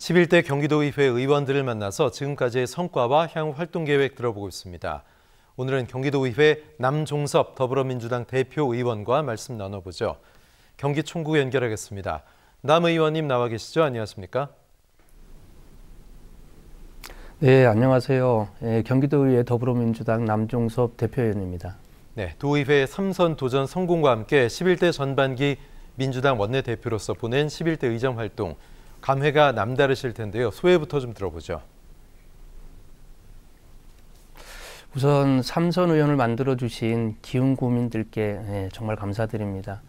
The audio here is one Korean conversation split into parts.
11대 경기도의회 의원들을 만나서 지금까지의 성과와 향후 활동 계획 들어보고 있습니다. 오늘은 경기도의회 남종섭 더불어민주당 대표 의원과 말씀 나눠보죠. 경기 총구 연결하겠습니다. 남 의원님 나와 계시죠? 안녕하십니까? 네, 안녕하세요. 네, 경기도의회 더불어민주당 남종섭 대표위원입니다. 네, 도의회 3선 도전 성공과 함께 11대 전반기 민주당 원내대표로서 보낸 11대 의정 활동 감회가 남다르실 텐데요. 소회부터 좀 들어보죠. 우선 삼선 의원을 만들어 주신 기흥 구민들께 예, 정말 감사드립니다.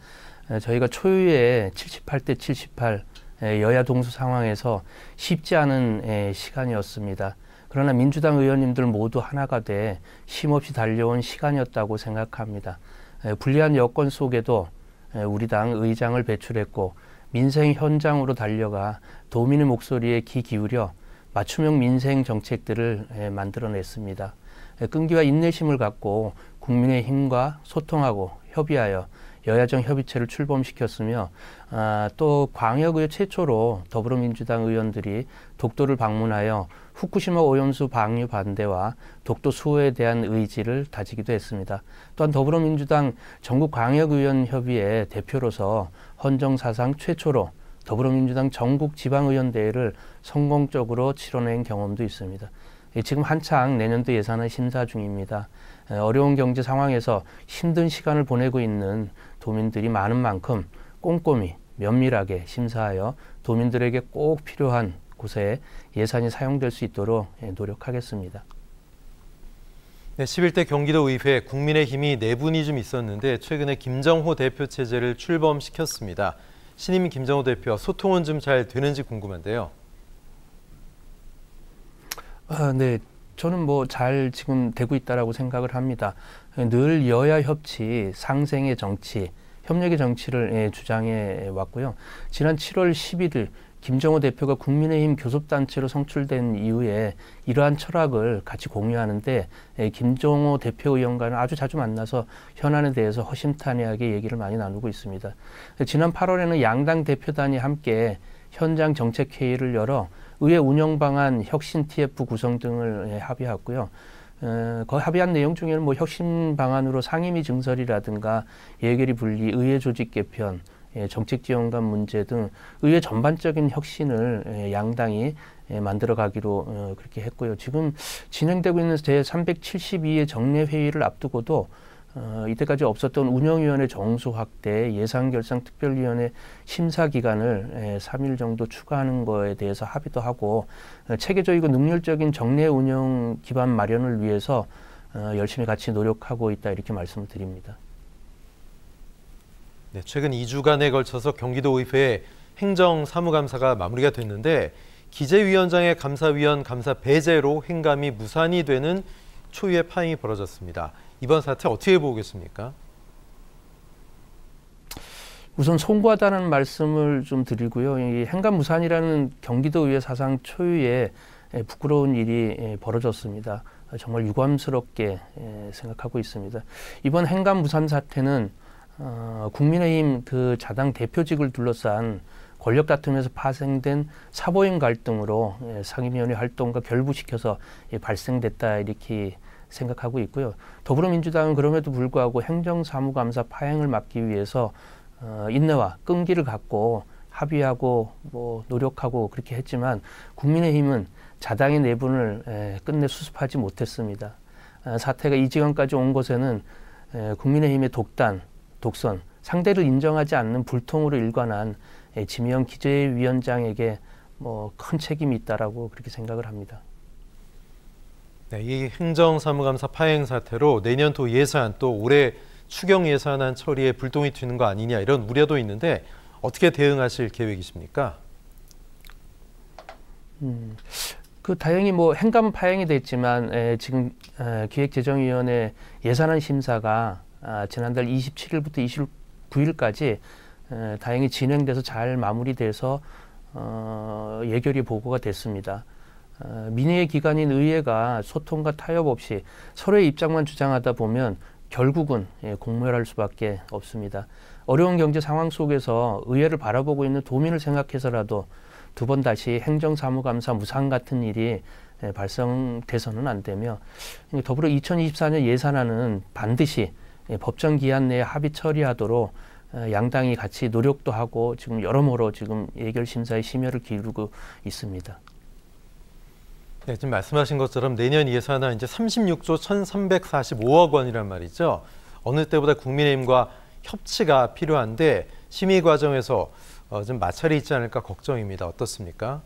예, 저희가 초유의 78대 78 예, 여야 동수 상황에서 쉽지 않은 시간이었습니다. 그러나 민주당 의원님들 모두 하나가 돼 쉼없이 달려온 시간이었다고 생각합니다. 불리한 여건 속에도 우리 당 의장을 배출했고 민생 현장으로 달려가 도민의 목소리에 귀 기울여 맞춤형 민생 정책들을 예, 만들어냈습니다. 예, 끈기와 인내심을 갖고 국민의 힘과 소통하고 협의하여 여야정 협의체를 출범시켰으며 아, 또 광역의 최초로 더불어민주당 의원들이 독도를 방문하여 후쿠시마 오염수 방류 반대와 독도 수호에 대한 의지를 다지기도 했습니다. 또한 더불어민주당 전국광역의원협의회 대표로서 헌정사상 최초로 더불어민주당 전국지방의원대회를 성공적으로 치러낸 경험도 있습니다. 지금 한창 내년도 예산을 심사 중입니다. 어려운 경제 상황에서 힘든 시간을 보내고 있는 도민들이 많은 만큼 꼼꼼히 면밀하게 심사하여 도민들에게 꼭 필요한 곳에 예산이 사용될 수 있도록 예, 노력하겠습니다. 네, 11대 경기도의회 국민의힘이 내분이 네 좀 있었는데 최근에 김정호 대표 체제를 출범시켰습니다. 신임 김정호 대표와 소통은 좀 잘 되는지 궁금한데요. 아, 네. 저는 뭐 잘 지금 되고 있다라고 생각을 합니다. 늘 여야 협치, 상생의 정치, 협력의 정치를 예, 주장해 왔고요. 지난 7월 11일 김정호 대표가 국민의힘 교섭단체로 성출된 이후에 이러한 철학을 같이 공유하는데 예, 김정호 대표의원과는 아주 자주 만나서 현안에 대해서 허심탄회하게 얘기를 많이 나누고 있습니다. 지난 8월에는 양당 대표단이 함께 현장 정책회의를 열어 의회 운영 방안, 혁신 TF 구성 등을 예, 합의했고요. 어, 그 합의한 내용 중에는 뭐 혁신 방안으로 상임위 증설이라든가 예결위 분리, 의회 조직 개편, 예, 정책 지원관 문제 등 의회 전반적인 혁신을 예, 양당이 예, 만들어 가기로 어, 그렇게 했고요. 지금 진행되고 있는 제372회 정례 회의를 앞두고도 어, 이때까지 없었던 운영위원회 정수 확대, 예산결산특별위원회 심사 기간을 3일 정도 추가하는 거에 대해서 합의도 하고 어, 체계적이고 능률적인 정례 운영 기반 마련을 위해서 열심히 같이 노력하고 있다 이렇게 말씀을 드립니다. 네, 최근 2주간에 걸쳐서 경기도의회 행정사무감사가 마무리가 됐는데 기재위원장의 감사위원 감사 배제로 행감이 무산이 되는 초유의 파행이 벌어졌습니다. 이번 사태 어떻게 보고 계십니까? 우선 송구하다는 말씀을 좀 드리고요. 이 행감 무산이라는 경기도의회 사상 초유의 부끄러운 일이 벌어졌습니다. 정말 유감스럽게 생각하고 있습니다. 이번 행감 무산 사태는 어, 국민의힘 그 자당 대표직을 둘러싼 권력 다툼에서 파생된 사보임 갈등으로 예, 상임위원회 활동과 결부시켜서 예, 발생됐다 이렇게 생각하고 있고요. 더불어민주당은 그럼에도 불구하고 행정사무감사 파행을 막기 위해서 어, 인내와 끈기를 갖고 합의하고 뭐 노력하고 그렇게 했지만 국민의힘은 자당의 내분을 에, 예, 끝내 수습하지 못했습니다. 에, 아, 사태가 이 지경까지 온 것에는 에, 예, 국민의힘의 독단 독선, 상대를 인정하지 않는 불통으로 일관한 예, 지명 기재위원장에게 뭐큰 책임이 있다라고 그렇게 생각을 합니다. 네, 이 행정사무감사 파행 사태로 내년도 예산 또 올해 추경 예산안 처리에 불똥이 튀는 거 아니냐 이런 우려도 있는데 어떻게 대응하실 계획이십니까? 음, 그 다행히 뭐 행감 파행이 됐지만 에, 예, 지금 에, 어, 기획재정위원회 예산안 심사가 아, 지난달 27일부터 29일까지 다행히 진행돼서 잘 마무리돼서 어, 예결위 보고가 됐습니다. 어, 민의의 기관인 의회가 소통과 타협 없이 서로의 입장만 주장하다 보면 결국은 예, 공멸할 수밖에 없습니다. 어려운 경제 상황 속에서 의회를 바라보고 있는 도민을 생각해서라도 두 번 다시 행정사무감사 무상 같은 일이 발생돼서는 안 되며 더불어 2024년 예산안은 반드시 예, 법정 기한 내에 합의 처리하도록 어, 양당이 같이 노력도 하고 지금 여러모로 지금 예결 심사의 심혈을 기울고 이 있습니다. 네, 지금 말씀하신 것처럼 내년 예산은 이제 36조 1,345억 원이란 말이죠. 어느 때보다 국민의힘과 협치가 필요한데 심의 과정에서 어, 좀 마찰이 있지 않을까 걱정입니다. 어떻습니까?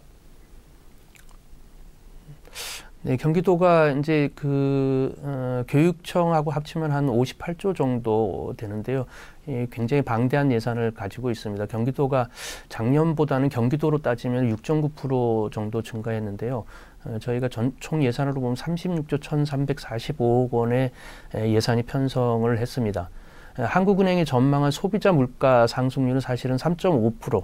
네, 경기도가 이제 그 어, 교육청하고 합치면 한 58조 정도 되는데요. 예, 굉장히 방대한 예산을 가지고 있습니다. 경기도가 작년보다는 경기도로 따지면 6.9% 정도 증가했는데요. 어, 저희가 전, 총 예산으로 보면 36조 1,345억 원의 예산이 편성을 했습니다. 한국은행이 전망한 소비자 물가 상승률은 사실은 3.5%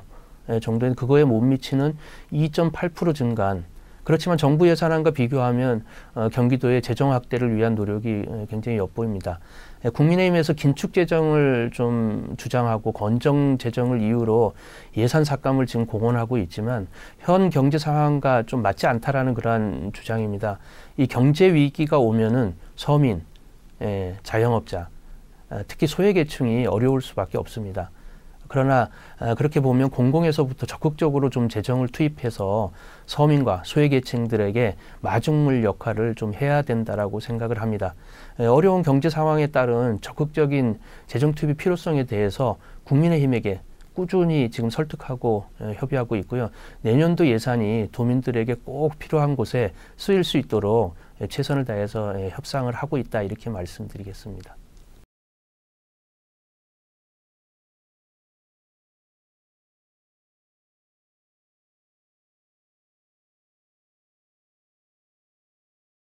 정도인 그거에 못 미치는 2.8% 증가한 그렇지만 정부 예산안과 비교하면 어, 경기도의 재정 확대를 위한 노력이 어, 굉장히 엿보입니다. 예, 국민의힘에서 긴축 재정을 좀 주장하고 건정 재정을 이유로 예산 삭감을 지금 공언하고 있지만 현 경제 상황과 좀 맞지 않다라는 그러한 주장입니다. 이 경제 위기가 오면은 서민, 예, 자영업자, 아, 특히 소외계층이 어려울 수밖에 없습니다. 그러나 아, 그렇게 보면 공공에서부터 적극적으로 좀 재정을 투입해서 서민과 소외계층들에게 마중물 역할을 좀 해야 된다라고 생각을 합니다. 어려운 경제 상황에 따른 적극적인 재정 투입 의 필요성에 대해서 국민의힘에게 꾸준히 지금 설득하고 협의하고 있고요. 내년도 예산이 도민들에게 꼭 필요한 곳에 쓰일 수 있도록 최선을 다해서 협상을 하고 있다 이렇게 말씀드리겠습니다.